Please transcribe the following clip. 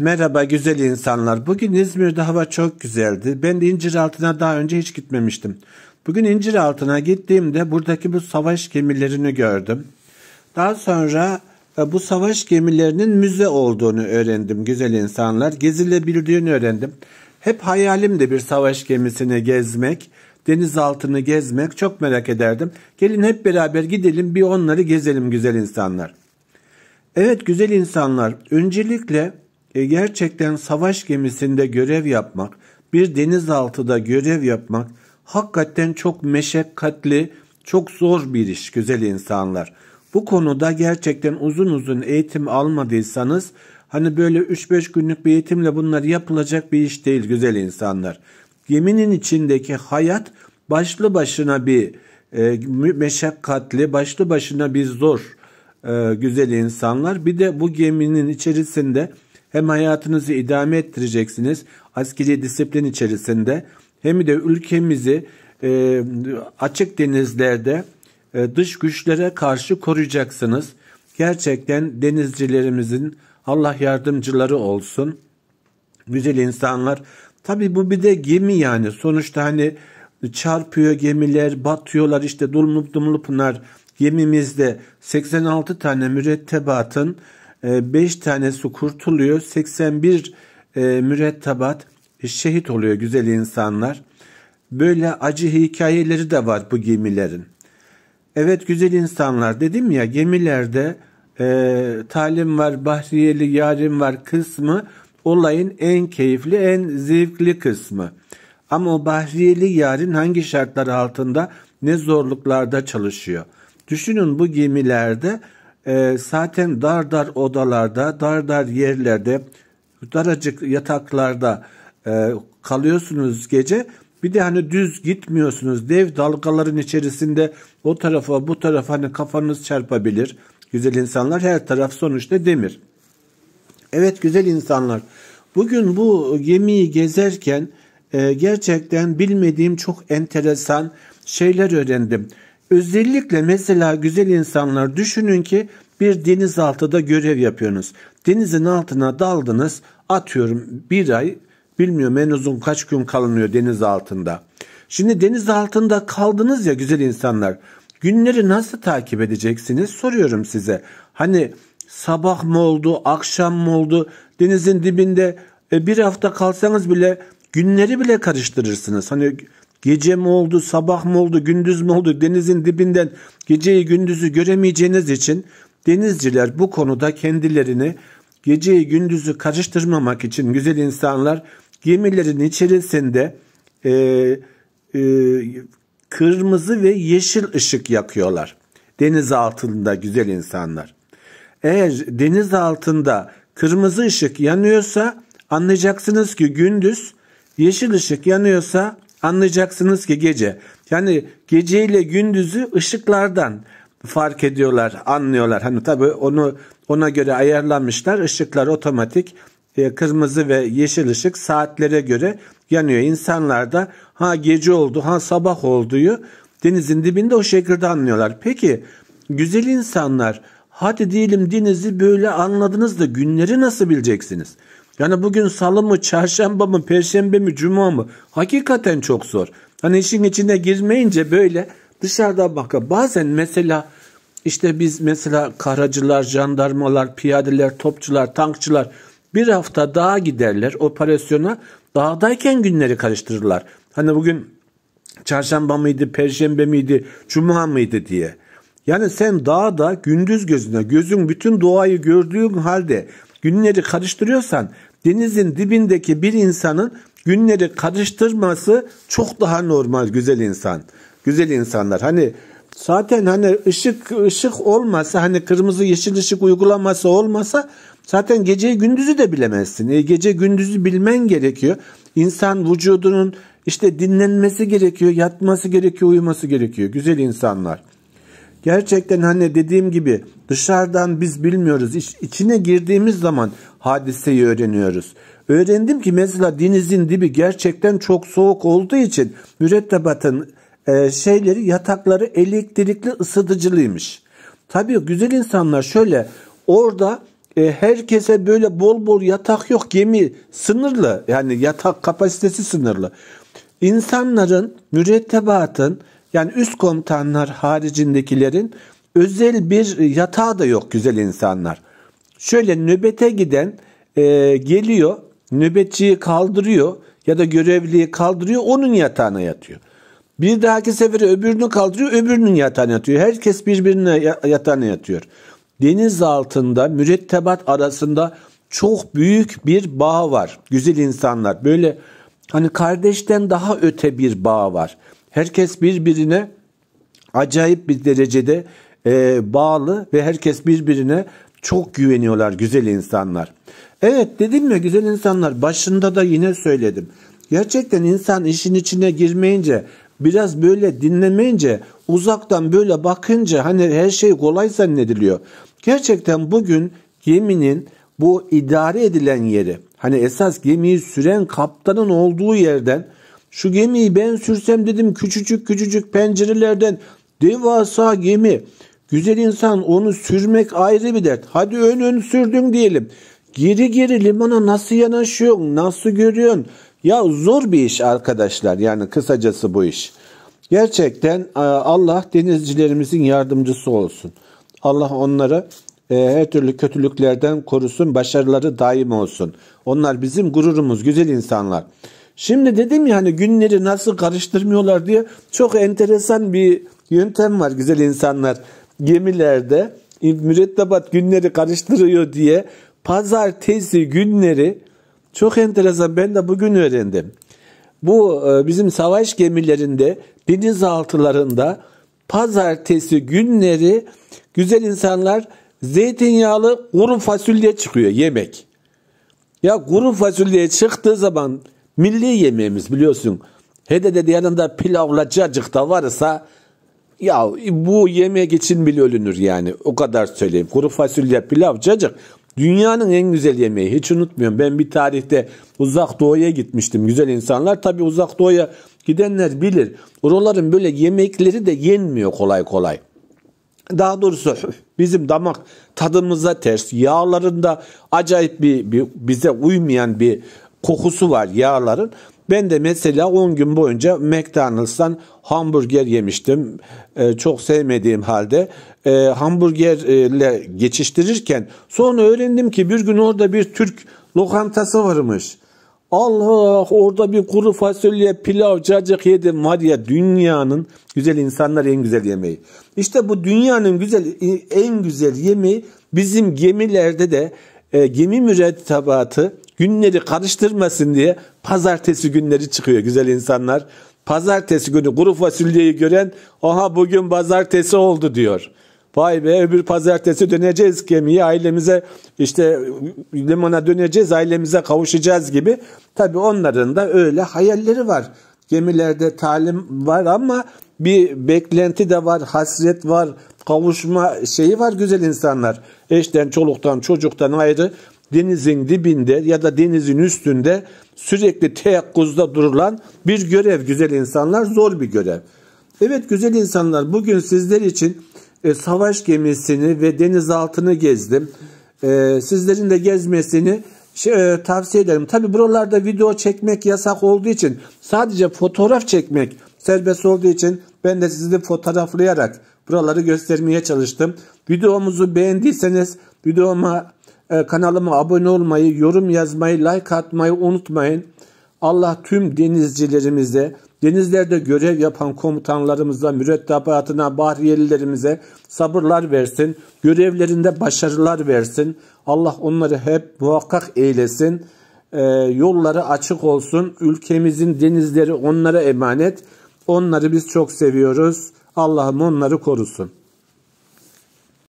Merhaba güzel insanlar. Bugün İzmir'de hava çok güzeldi. Ben de altına daha önce hiç gitmemiştim. Bugün incir altına gittiğimde buradaki bu savaş gemilerini gördüm. Daha sonra e, bu savaş gemilerinin müze olduğunu öğrendim güzel insanlar. Gezilebildiğini öğrendim. Hep hayalimde bir savaş gemisini gezmek, denizaltını gezmek çok merak ederdim. Gelin hep beraber gidelim bir onları gezelim güzel insanlar. Evet güzel insanlar öncelikle e, gerçekten savaş gemisinde görev yapmak, bir denizaltıda görev yapmak hakikaten çok meşakkatli, çok zor bir iş güzel insanlar. Bu konuda gerçekten uzun uzun eğitim almadıysanız hani böyle 3-5 günlük bir eğitimle bunlar yapılacak bir iş değil güzel insanlar. Geminin içindeki hayat başlı başına bir e, meşakkatli, başlı başına bir zor e, güzel insanlar. Bir de bu geminin içerisinde hem hayatınızı idame ettireceksiniz askeri disiplin içerisinde hem de ülkemizi e, açık denizlerde e, dış güçlere karşı koruyacaksınız. Gerçekten denizcilerimizin Allah yardımcıları olsun. Güzel insanlar. Tabi bu bir de gemi yani. Sonuçta hani çarpıyor gemiler, batıyorlar işte dumlu dumlup bunlar. Gemimizde 86 tane mürettebatın 5 ee, tanesi kurtuluyor. 81 e, mürettebat şehit oluyor güzel insanlar. Böyle acı hikayeleri de var bu gemilerin. Evet güzel insanlar dedim ya gemilerde e, talim var, bahriyeli yarim var kısmı olayın en keyifli, en zevkli kısmı. Ama o bahriyeli yarin hangi şartlar altında ne zorluklarda çalışıyor. Düşünün bu gemilerde e, zaten dar dar odalarda, dar dar yerlerde, daracık yataklarda e, kalıyorsunuz gece. Bir de hani düz gitmiyorsunuz. Dev dalgaların içerisinde o tarafa bu tarafa hani kafanız çarpabilir. Güzel insanlar her taraf sonuçta demir. Evet güzel insanlar. Bugün bu gemiyi gezerken e, gerçekten bilmediğim çok enteresan şeyler öğrendim. Özellikle mesela güzel insanlar düşünün ki bir denizaltıda görev yapıyorsunuz. Denizin altına daldınız atıyorum bir ay bilmiyorum en uzun kaç gün kalınıyor deniz altında. Şimdi deniz altında kaldınız ya güzel insanlar. Günleri nasıl takip edeceksiniz soruyorum size. Hani sabah mı oldu, akşam mı oldu? Denizin dibinde e, bir hafta kalsanız bile günleri bile karıştırırsınız. Hani Gece mi oldu, sabah mı oldu, gündüz mü oldu denizin dibinden geceyi gündüzü göremeyeceğiniz için denizciler bu konuda kendilerini geceyi gündüzü karıştırmamak için güzel insanlar gemilerin içerisinde e, e, kırmızı ve yeşil ışık yakıyorlar. Deniz altında güzel insanlar. Eğer deniz altında kırmızı ışık yanıyorsa anlayacaksınız ki gündüz, yeşil ışık yanıyorsa Anlayacaksınız ki gece. Yani geceyle gündüzü ışıklardan fark ediyorlar, anlıyorlar. Hani tabii onu ona göre ayarlanmışlar. Işıklar otomatik e, kırmızı ve yeşil ışık saatlere göre yanıyor. İnsanlar da ha gece oldu, ha sabah olduğu denizin dibinde o şekilde anlıyorlar. Peki güzel insanlar hadi diyelim denizi böyle anladınız da günleri nasıl bileceksiniz? Yani bugün salı mı, çarşamba mı, perşembe mi, cuma mı? Hakikaten çok zor. Hani işin içine girmeyince böyle dışarıda baka. Bazen mesela işte biz mesela karacılar, jandarmalar, piyadeler, topçular, tankçılar bir hafta daha giderler operasyona. Dağdayken günleri karıştırırlar. Hani bugün çarşamba mıydı, perşembe miydi, cuma mıydı diye. Yani sen dağda gündüz gözüne, gözün bütün doğayı gördüğün halde günleri karıştırıyorsan denizin dibindeki bir insanın günleri karıştırması çok daha normal güzel insan. Güzel insanlar hani zaten hani ışık ışık olmasa hani kırmızı yeşil ışık uygulaması olmasa zaten geceyi gündüzü de bilemezsin. E, gece gündüzü bilmen gerekiyor. İnsan vücudunun işte dinlenmesi gerekiyor, yatması gerekiyor, uyuması gerekiyor. Güzel insanlar. Gerçekten hani dediğim gibi dışarıdan biz bilmiyoruz. İç, içine girdiğimiz zaman hadiseyi öğreniyoruz. Öğrendim ki mesela denizin dibi gerçekten çok soğuk olduğu için mürettebatın e, şeyleri yatakları elektrikli ısıtıcılıymış. Tabii güzel insanlar şöyle orada e, herkese böyle bol bol yatak yok gemi sınırlı yani yatak kapasitesi sınırlı. İnsanların mürettebatın yani üst komutanlar haricindekilerin özel bir yatağı da yok güzel insanlar. Şöyle nöbete giden e, geliyor, nöbetçiyi kaldırıyor ya da görevliyi kaldırıyor, onun yatağına yatıyor. Bir dahaki sefere öbürünü kaldırıyor, öbürünün yatağına yatıyor. Herkes birbirine yatağına yatıyor. Deniz altında, mürettebat arasında çok büyük bir bağ var. Güzel insanlar böyle hani kardeşten daha öte bir bağ var. Herkes birbirine acayip bir derecede e, bağlı ve herkes birbirine çok güveniyorlar güzel insanlar. Evet dedim mi güzel insanlar başında da yine söyledim. Gerçekten insan işin içine girmeyince biraz böyle dinlemeyince uzaktan böyle bakınca hani her şey kolay zannediliyor. Gerçekten bugün geminin bu idare edilen yeri hani esas gemiyi süren kaptanın olduğu yerden şu gemiyi ben sürsem dedim küçücük küçücük pencerelerden devasa gemi. Güzel insan onu sürmek ayrı bir dert. Hadi ön ön sürdün diyelim. Geri geri limana nasıl yanaşıyorsun? Nasıl görüyorsun? Ya zor bir iş arkadaşlar. Yani kısacası bu iş. Gerçekten e, Allah denizcilerimizin yardımcısı olsun. Allah onlara e, her türlü kötülüklerden korusun, başarıları daim olsun. Onlar bizim gururumuz, güzel insanlar. Şimdi dedim ya hani günleri nasıl karıştırmıyorlar diye çok enteresan bir yöntem var güzel insanlar. Gemilerde mürettebat günleri karıştırıyor diye pazartesi günleri çok enteresan ben de bugün öğrendim. Bu e, bizim savaş gemilerinde denizaltılarında pazartesi günleri güzel insanlar zeytinyağlı kuru fasulye çıkıyor yemek. Ya kuru fasulye çıktığı zaman Milli yemeğimiz biliyorsun. Hede de yanında pilavla cacık da varsa ya bu yemek için bile ölünür yani. O kadar söyleyeyim. Kuru fasulye, pilav, cacık dünyanın en güzel yemeği. Hiç unutmuyorum. Ben bir tarihte uzak doğuya gitmiştim. Güzel insanlar tabii uzak doğuya gidenler bilir. Oraların böyle yemekleri de yenmiyor kolay kolay. Daha doğrusu bizim damak tadımıza ters, yağlarında acayip bir, bir bize uymayan bir kokusu var yağların. Ben de mesela 10 gün boyunca McDonald's'tan hamburger yemiştim. E, çok sevmediğim halde e, hamburgerle geçiştirirken sonra öğrendim ki bir gün orada bir Türk lokantası varmış. Allah orada bir kuru fasulye, pilav, cacık yedim var ya dünyanın güzel insanlar en güzel yemeği. İşte bu dünyanın güzel en güzel yemeği bizim gemilerde de e, gemi mürettebatı günleri karıştırmasın diye pazartesi günleri çıkıyor güzel insanlar. Pazartesi günü kuru fasulyeyi gören aha bugün pazartesi oldu diyor. Vay be öbür pazartesi döneceğiz gemiye ailemize işte limana döneceğiz ailemize kavuşacağız gibi. Tabi onların da öyle hayalleri var. Gemilerde talim var ama bir beklenti de var, hasret var, kavuşma şeyi var güzel insanlar. Eşten, çoluktan, çocuktan ayrı denizin dibinde ya da denizin üstünde sürekli teyakkuzda durulan bir görev güzel insanlar zor bir görev. Evet güzel insanlar bugün sizler için e, savaş gemisini ve denizaltını gezdim. E, sizlerin de gezmesini şey, e, tavsiye ederim. Tabi buralarda video çekmek yasak olduğu için sadece fotoğraf çekmek serbest olduğu için ben de sizi fotoğraflayarak buraları göstermeye çalıştım. Videomuzu beğendiyseniz videoma ee, kanalıma abone olmayı, yorum yazmayı, like atmayı unutmayın. Allah tüm denizcilerimize, denizlerde görev yapan komutanlarımıza, mürettebatına, bahriyelilerimize sabırlar versin. Görevlerinde başarılar versin. Allah onları hep muhakkak eylesin. E, yolları açık olsun. Ülkemizin denizleri onlara emanet. Onları biz çok seviyoruz. Allah'ım onları korusun.